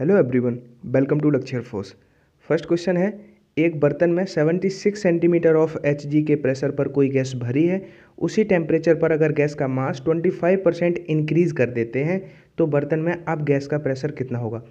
hello everyone welcome to lecture force first question है एक बर्तन में 76 centimetre of H G pressure पर कोई गैस भरी है उसी टेम्परेचर पर अगर गैस का मास 25 परसेंट इंक्रीज़ कर देते हैं तो बर्तन में अब गैस का प्रेशर कितना होगा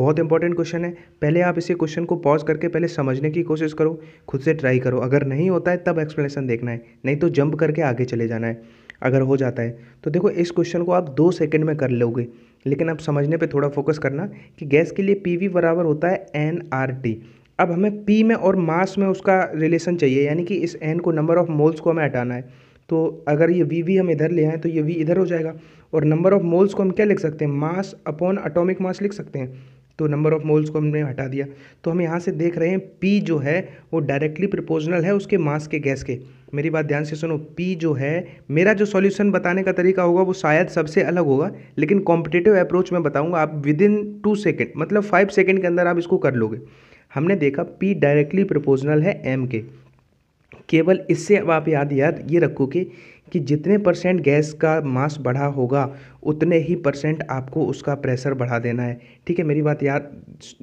बहुत इंपॉर्टेंट क्वेश्चन है पहले आप इसे क्वेश्चन को पॉज करके पहले समझने की कोशिश करो खुद से ट्राई करो अगर नहीं होता है तब एक्सप्लेनेशन देखना है नहीं तो जंप करके आगे चले जाना है अगर हो जाता है तो देखो इस क्वेश्चन को आप दो सेकंड में कर लोगे लेकिन आप समझने पे थोड़ा फोकस करना कि गैस के लिए पी वी बराबर होता है एन आर टी अब हमें पी में और मास में उसका रिलेशन चाहिए यानी कि इस एन को नंबर ऑफ़ मोल्स को हमें हटाना है तो अगर ये वी वी हम इधर ले आएँ तो ये वी इधर हो जाएगा और नंबर ऑफ़ मोल्स को हम क्या लिख सकते हैं मास अपॉन अटोमिक मास लिख सकते हैं तो नंबर ऑफ़ मोल्स को हमने हटा दिया तो हम यहाँ से देख रहे हैं पी जो है वो डायरेक्टली प्रपोजनल है उसके मास के गैस के मेरी बात ध्यान से सुनो पी जो है मेरा जो सॉल्यूशन बताने का तरीका होगा वो शायद सबसे अलग होगा लेकिन कॉम्पिटेटिव अप्रोच में बताऊंगा आप विद इन टू सेकेंड मतलब फाइव सेकेंड के अंदर आप इसको कर लोगे हमने देखा पी डायरेक्टली प्रपोजनल है एम के केवल इससे अब आप याद याद ये रखो कि कि जितने परसेंट गैस का मास बढ़ा होगा उतने ही परसेंट आपको उसका प्रेशर बढ़ा देना है ठीक है मेरी बात याद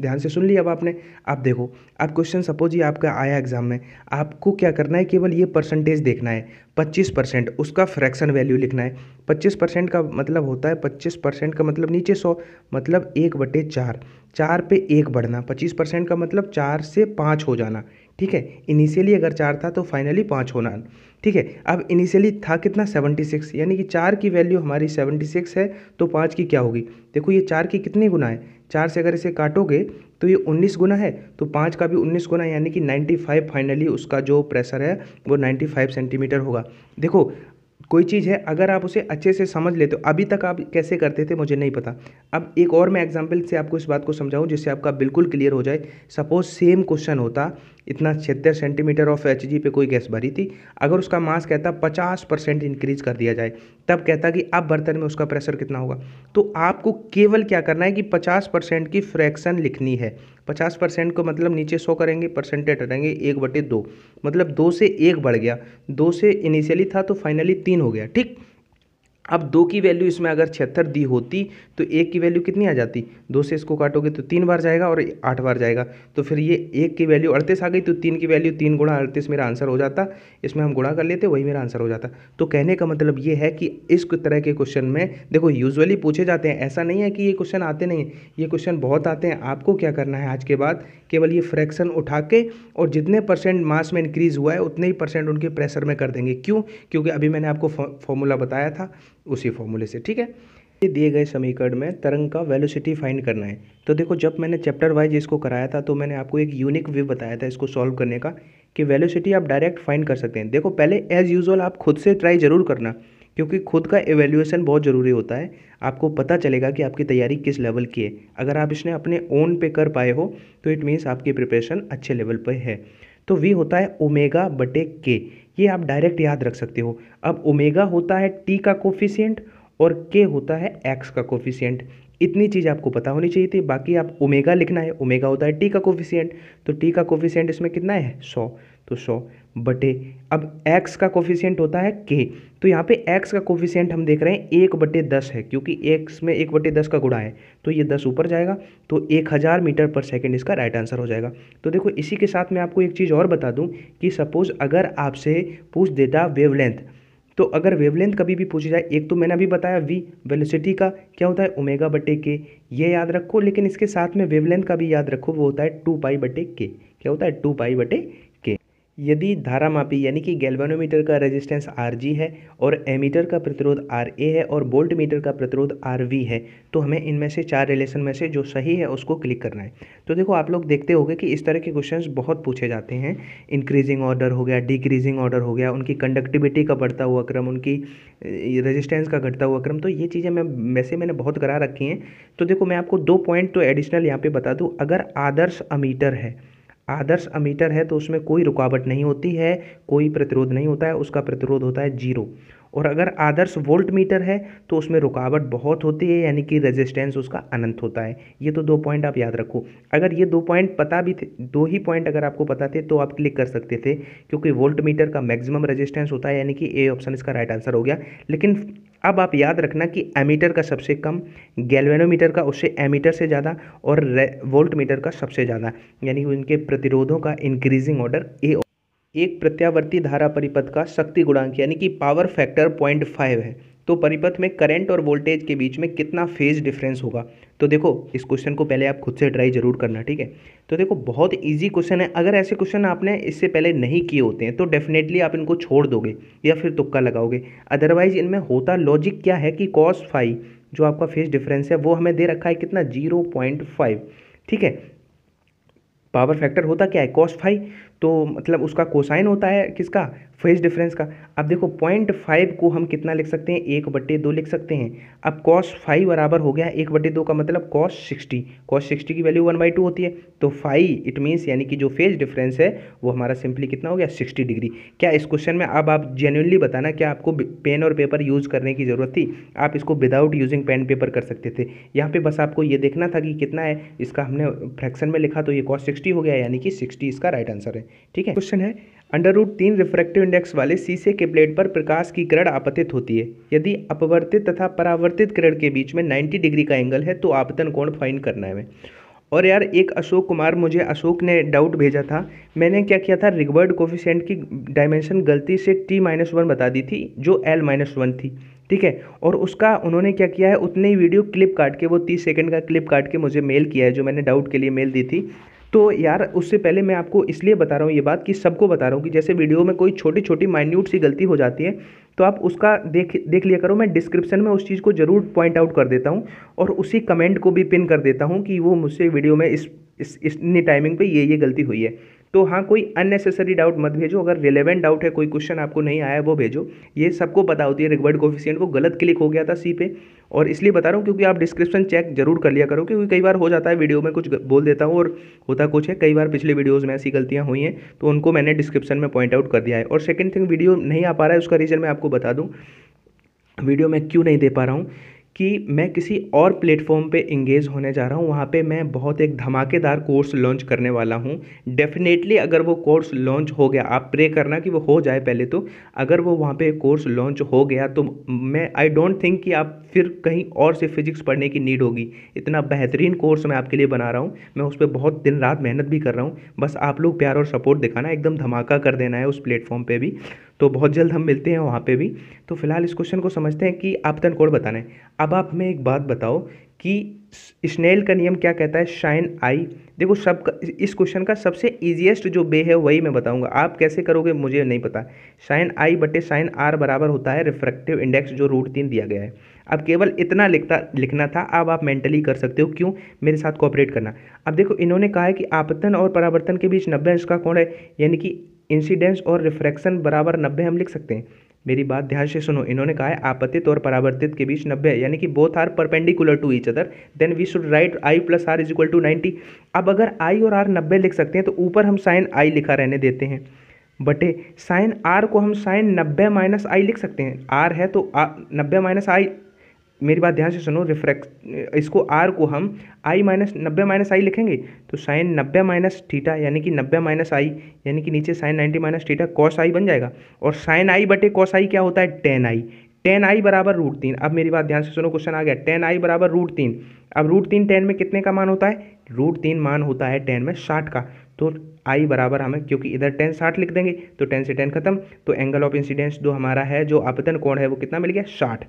ध्यान से सुन ली अब आपने आप देखो अब क्वेश्चन सपोज ये आपका आया एग्ज़ाम में आपको क्या करना है केवल ये परसेंटेज देखना है पच्चीस परसेंट उसका फ्रैक्शन वैल्यू लिखना है पच्चीस परसेंट का मतलब होता है पच्चीस परसेंट का मतलब नीचे सौ मतलब एक बटे चार चार पे एक बढ़ना पच्चीस परसेंट का मतलब चार से पाँच हो जाना ठीक है इनिशियली अगर चार था तो फाइनली पाँच होना ठीक है अब इनिशियली था कितना सेवेंटी सिक्स यानी कि चार की वैल्यू हमारी सेवेंटी सिक्स एक्स है तो पाँच की क्या होगी देखो ये चार की कितनी गुना है चार से अगर इसे काटोगे तो ये उन्नीस गुना है तो पाँच का भी उन्नीस गुना यानी कि नाइन्टी फाइव फाइनली उसका जो प्रेशर है वो नाइन्टी फाइव सेंटीमीटर होगा देखो कोई चीज़ है अगर आप उसे अच्छे से समझ लेते हो अभी तक आप कैसे करते थे मुझे नहीं पता अब एक और मैं एग्जांपल से आपको इस बात को समझाऊं जिससे आपका बिल्कुल क्लियर हो जाए सपोज सेम क्वेश्चन होता इतना छिहत्तर सेंटीमीटर ऑफ एच पे कोई गैस भरी थी अगर उसका मास कहता पचास परसेंट इंक्रीज कर दिया जाए तब कहता कि अब बर्तन में उसका प्रेशर कितना होगा तो आपको केवल क्या करना है कि पचास परसेंट की फ्रैक्शन लिखनी है पचास परसेंट को मतलब नीचे सो करेंगे परसेंटेज हटेंगे एक बटे दो मतलब दो से एक बढ़ गया दो से इनिशियली था तो फाइनली तीन हो गया ठीक अब दो की वैल्यू इसमें अगर छिहत्तर दी होती तो एक की वैल्यू कितनी आ जाती दो से इसको काटोगे तो तीन बार जाएगा और आठ बार जाएगा तो फिर ये एक की वैल्यू अड़तीस आ गई तो तीन की वैल्यू तीन गुणा अड़तीस मेरा आंसर हो जाता इसमें हम गुणा कर लेते वही मेरा आंसर हो जाता तो कहने का मतलब ये है कि इस तरह के क्वेश्चन में देखो यूजअली पूछे जाते हैं ऐसा नहीं है कि ये क्वेश्चन आते नहीं ये क्वेश्चन बहुत आते हैं आपको क्या करना है आज के बाद केवल ये फ्रैक्शन उठा के और जितने परसेंट मास में इंक्रीज़ हुआ है उतने ही परसेंट उनके प्रेशर में कर देंगे क्यों क्योंकि अभी मैंने आपको फॉर्मूला बताया था उसी फॉर्मूले से ठीक है ये दिए गए समीकरण में तरंग का वेलोसिटी फाइंड करना है तो देखो जब मैंने चैप्टर वाइज इसको कराया था तो मैंने आपको एक यूनिक वे बताया था इसको सॉल्व करने का कि वेलोसिटी आप डायरेक्ट फाइंड कर सकते हैं देखो पहले एज़ यूजल आप खुद से ट्राई ज़रूर करना क्योंकि खुद का एवेल्यूएसन बहुत ज़रूरी होता है आपको पता चलेगा कि आपकी तैयारी किस लेवल की है अगर आप इसने अपने ओन पे कर पाए हो तो इट मीन्स आपकी प्रिपरेशन अच्छे लेवल पर है तो वी होता है ओमेगा बटे के ये आप डायरेक्ट याद रख सकते हो अब ओमेगा होता है टी का कोफिशियंट और के होता है एक्स का कोफिशियंट इतनी चीज़ आपको पता होनी चाहिए थी बाकी आप ओमेगा लिखना है ओमेगा होता है टी का कोफिशियंट तो टी का कोफिशियंट इसमें कितना है सौ तो सौ बटे अब एक्स का कोफिशियंट होता है के तो यहाँ पे एक्स का कोफिशियंट हम देख रहे हैं एक बटे दस है क्योंकि एक्स में एक बटे दस का गुणा है तो ये दस ऊपर जाएगा तो एक हज़ार मीटर पर सेकेंड इसका राइट आंसर हो जाएगा तो देखो इसी के साथ मैं आपको एक चीज़ और बता दूँ कि सपोज़ अगर आपसे पूछ देता वेवलेंथ तो अगर वेवलेंथ कभी भी पूछी जाए एक तो मैंने अभी बताया वी वेलोसिटी का क्या होता है ओमेगा बटे के ये याद रखो लेकिन इसके साथ में वेवलेंथ का भी याद रखो वो होता है टू पाई बटे के क्या होता है टू पाई बटे यदि धारामापी यानी कि गैल्वेनोमीटर का रेजिस्टेंस आर जी है और एमीटर का प्रतिरोध आर ए है और बोल्ट मीटर का प्रतिरोध आर वी है तो हमें इनमें से चार रिलेशन में से जो सही है उसको क्लिक करना है तो देखो आप लोग देखते होंगे कि इस तरह के क्वेश्चंस बहुत पूछे जाते हैं इंक्रीजिंग ऑर्डर हो गया डिक्रीजिंग ऑर्डर हो गया उनकी कंडक्टिविटी का बढ़ता हुआ क्रम उनकी रजिस्टेंस का घटता हुआ क्रम तो ये चीज़ें मैं वैसे मैंने बहुत करा रखी हैं तो देखो मैं आपको दो पॉइंट तो एडिशनल यहाँ पर बता दूँ अगर आदर्श अमीटर है आदर्श अमीटर है तो उसमें कोई रुकावट नहीं होती है कोई प्रतिरोध नहीं होता है उसका प्रतिरोध होता है जीरो और अगर आदर्श वोल्ट मीटर है तो उसमें रुकावट बहुत होती है यानी कि रेजिस्टेंस उसका अनंत होता है ये तो दो पॉइंट आप याद रखो अगर ये दो पॉइंट पता भी थे दो ही पॉइंट अगर आपको पता थे तो आप क्लिक कर सकते थे क्योंकि वोल्ट मीटर का मैक्सिमम रेजिस्टेंस होता है यानी कि ए ऑप्शन इसका राइट आंसर हो गया लेकिन अब आप याद रखना कि एमीटर का सबसे कम गैल्वेनोमीटर का उससे एमीटर से ज़्यादा और वोल्ट मीटर का सबसे ज़्यादा यानी उनके प्रतिरोधों का इंक्रीजिंग ऑर्डर ए एक प्रत्यावर्ती धारा परिपथ का शक्ति गुणांक यानी कि पावर फैक्टर पॉइंट फाइव है तो परिपथ में करंट और वोल्टेज के बीच में कितना फेज डिफरेंस होगा तो देखो इस क्वेश्चन को पहले आप खुद से ट्राई जरूर करना ठीक है तो देखो बहुत इजी क्वेश्चन है अगर ऐसे क्वेश्चन आपने इससे पहले नहीं किए होते हैं तो डेफिनेटली आप इनको छोड़ दोगे या फिर तुक्का लगाओगे अदरवाइज इनमें होता लॉजिक क्या है कि कॉस फाइव जो आपका फेज डिफरेंस है वो हमें दे रखा है कितना जीरो पॉइंट फाइव ठीक है पावर फैक्टर होता क्या है कॉस फाइव तो मतलब उसका कोसाइन होता है किसका फेज डिफरेंस का अब देखो पॉइंट फाइव को हम कितना लिख सकते हैं एक बट्टे दो लिख सकते हैं अब कॉस फाइव बराबर हो गया एक बट्टे दो का मतलब कॉस सिक्सटी कॉस सिक्सटी की वैल्यू वन बाई टू होती है तो फाइव इट मीन्स यानी कि जो फेज डिफरेंस है वो हमारा सिंपली कितना हो गया सिक्सटी डिग्री क्या इस क्वेश्चन में अब आप जेन्यूनली बताना क्या आपको पेन और पेपर यूज़ करने की ज़रूरत थी आप इसको विदाउट यूजिंग पेन पेपर कर सकते थे यहाँ पर बस आपको ये देखना था कि कितना है इसका हमने फ्रैक्शन में लिखा तो ये कॉस सिक्सटी हो गया यानी कि सिक्सटी इसका राइट आंसर है ठीक है क्वेश्चन है अंडर रूट तीन रिफ्रैक्टिव इंडेक्स वाले शीशे के प्लेट पर प्रकाश की किरण आपतित होती है यदि अपवर्तित तथा परावर्तित किरण के बीच में 90 डिग्री का एंगल है तो आपतन कोण फाइन करना है और यार एक अशोक कुमार मुझे अशोक ने डाउट भेजा था मैंने क्या किया था रिगवर्ड कोफिशेंट की डायमेंशन गलती से टी माइनस वन बता दी थी जो एल माइनस वन थी ठीक है और उसका उन्होंने क्या किया है उतने ही वीडियो क्लिप काट के वो तीस सेकंड का क्लिप काट के मुझे मेल किया है जो मैंने डाउट के लिए मेल दी थी तो यार उससे पहले मैं आपको इसलिए बता रहा हूँ ये बात कि सबको बता रहा हूँ कि जैसे वीडियो में कोई छोटी छोटी माइन्यूट सी गलती हो जाती है तो आप उसका देख देख लिया करो मैं डिस्क्रिप्शन में उस चीज़ को ज़रूर पॉइंट आउट कर देता हूँ और उसी कमेंट को भी पिन कर देता हूँ कि वो मुझसे वीडियो में इस इस इतनी टाइमिंग पे ये ये गलती हुई है तो हाँ कोई अननेसेसरी डाउट मत भेजो अगर रिलेवेंट डाउट है कोई क्वेश्चन आपको नहीं आया वो भेजो ये सबको पता होती है रिकवर्ड कोफिशियंट वो गलत क्लिक हो गया था सी पे और इसलिए बता रहा हूँ क्योंकि आप डिस्क्रिप्शन चेक जरूर कर लिया करो क्योंकि कई बार हो जाता है वीडियो में कुछ बोल देता हूँ और होता कुछ है कई बार पिछले वीडियोज़ में ऐसी गलतियाँ हुई हैं तो उनको मैंने डिस्क्रिप्शन में पॉइंट आउट कर दिया है और सेकेंड थिंग वीडियो नहीं आ पा रहा है उसका रीज़न मैं आपको बता दूँ वीडियो मैं क्यों नहीं दे पा रहा हूँ कि मैं किसी और प्लेटफ़ॉर्म पे इंगेज़ होने जा रहा हूँ वहाँ पे मैं बहुत एक धमाकेदार कोर्स लॉन्च करने वाला हूँ डेफ़िनेटली अगर वो कोर्स लॉन्च हो गया आप प्रे करना कि वो हो जाए पहले तो अगर वो वहाँ पे कोर्स लॉन्च हो गया तो मैं आई डोंट थिंक कि आप फिर कहीं और से फिज़िक्स पढ़ने की नीड होगी इतना बेहतरीन कोर्स मैं आपके लिए बना रहा हूँ मैं उस पर बहुत दिन रात मेहनत भी कर रहा हूँ बस आप लोग प्यार और सपोर्ट दिखाना एकदम धमाका कर देना है उस प्लेटफॉर्म पर भी तो बहुत जल्द हम मिलते हैं वहाँ पे भी तो फिलहाल इस क्वेश्चन को समझते हैं कि आपतन कोड बताना है अब आप हमें एक बात बताओ कि स्नेल का नियम क्या कहता है शाइन आई देखो सब इस क्वेश्चन का सबसे इजीएस्ट जो बे है वही मैं बताऊंगा आप कैसे करोगे मुझे नहीं पता शाइन आई बटे शाइन आर बराबर होता है रिफ्रैक्टिव इंडेक्स जो रूट तीन दिया गया है अब केवल इतना लिखता लिखना था अब आप मेंटली कर सकते हो क्यों मेरे साथ कॉपरेट करना अब देखो इन्होंने कहा है कि आपतन और परावर्तन के बीच नब्बे अंश का कोण है यानी कि इंसिडेंस और रिफ्रैक्शन बराबर नब्बे हम लिख सकते हैं मेरी बात ध्यान से सुनो इन्होंने कहा है आपतित और परावर्तित के बीच नब्बे यानी कि both are perpendicular to each other then we should write I plus R is equal to ninety अब अगर आई और आर नब्बे लिख सकते हैं तो ऊपर हम साइन आई लिखा रहने देते हैं बटे साइन आर को हम साइन नब्बे माइनस आई लिख सकते हैं आर है तो नब्बे माइनस आई मेरी बात ध्यान से सुनो रिफ्रैक्ट इसको आर को हम आई माइनस नब्बे माइनस आई लिखेंगे तो साइन नब्बे माइनस थीटा यानी कि नब्बे माइनस आई यानी कि नीचे sine ninety minus theta cos I बन जाएगा और साइन आई बटे कॉस आई क्या होता है टेन आई टेन आई बराबर रूट तीन अब मेरी बात ध्यान से सुनो क्वेश्चन आ गया टेन आई बराबर रूट तीन अब रूट तीन टेन में कितने का मान होता है रूट तीन मान होता है टेन में साठ का तो आई बराबर हमें क्योंकि इधर टेन साठ लिख देंगे तो टेन से टेन खत्म तो एंगल ऑफ इंसिडेंस जो हमारा है जो अपतन कोण है वो कितना मिल गया साठ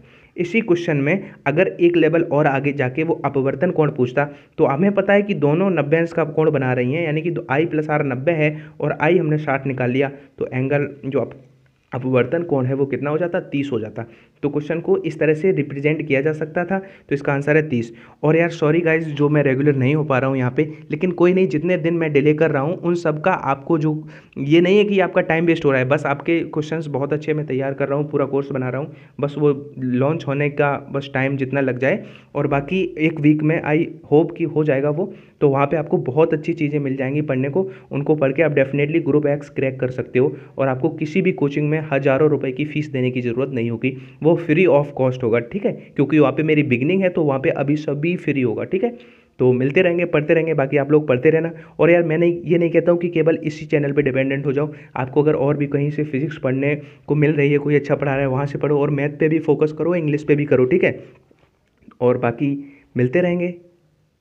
इसी क्वेश्चन में अगर एक लेवल और आगे जाके वो अपवर्तन कोण पूछता तो हमें पता है कि दोनों नब्बे अंश का कोण बना रही हैं यानी कि आई प्लस आर नब्बे है और आई हमने साठ निकाल लिया तो एंगल जो अपवर्तन कौन है वो कितना हो जाता तीस हो जाता तो क्वेश्चन को इस तरह से रिप्रेजेंट किया जा सकता था तो इसका आंसर है तीस और यार सॉरी गाइज जो मैं रेगुलर नहीं हो पा रहा हूँ यहाँ पे लेकिन कोई नहीं जितने दिन मैं डिले कर रहा हूँ उन सब का आपको जो ये नहीं है कि आपका टाइम वेस्ट हो रहा है बस आपके क्वेश्चन बहुत अच्छे मैं तैयार कर रहा हूँ पूरा कोर्स बना रहा हूँ बस वो लॉन्च होने का बस टाइम जितना लग जाए और बाकी एक वीक में आई होप कि हो जाएगा वो तो वहाँ पे आपको बहुत अच्छी चीज़ें मिल जाएंगी पढ़ने को उनको पढ़ के आप डेफिनेटली ग्रुप एक्स क्रैक कर सकते हो और आपको किसी भी कोचिंग में हज़ारों रुपए की फ़ीस देने की ज़रूरत नहीं होगी वो फ्री ऑफ कॉस्ट होगा ठीक है क्योंकि वहाँ पर मेरी बिगनिंग है तो वहाँ पर अभी सभी फ्री होगा ठीक है तो मिलते रहेंगे पढ़ते रहेंगे बाकी आप लोग पढ़ते रहना और यार मैं नहीं ये नहीं कहता हूँ कि केवल इसी चैनल पे डिपेंडेंट हो जाओ आपको अगर और भी कहीं से फिजिक्स पढ़ने को मिल रही है कोई अच्छा पढ़ा रहा है वहाँ से पढ़ो और मैथ पे भी फोकस करो इंग्लिश पे भी करो ठीक है और बाकी मिलते रहेंगे